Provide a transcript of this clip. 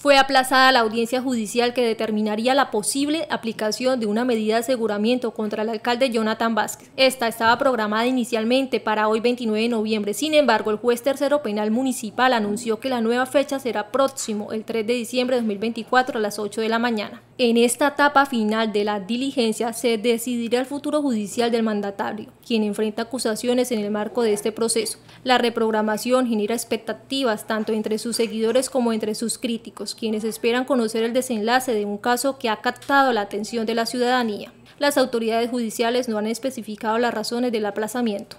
Fue aplazada la audiencia judicial que determinaría la posible aplicación de una medida de aseguramiento contra el alcalde Jonathan Vázquez. Esta estaba programada inicialmente para hoy 29 de noviembre, sin embargo el juez tercero penal municipal anunció que la nueva fecha será próximo, el 3 de diciembre de 2024 a las 8 de la mañana. En esta etapa final de la diligencia se decidirá el futuro judicial del mandatario, quien enfrenta acusaciones en el marco de este proceso. La reprogramación genera expectativas tanto entre sus seguidores como entre sus críticos quienes esperan conocer el desenlace de un caso que ha captado la atención de la ciudadanía. Las autoridades judiciales no han especificado las razones del aplazamiento.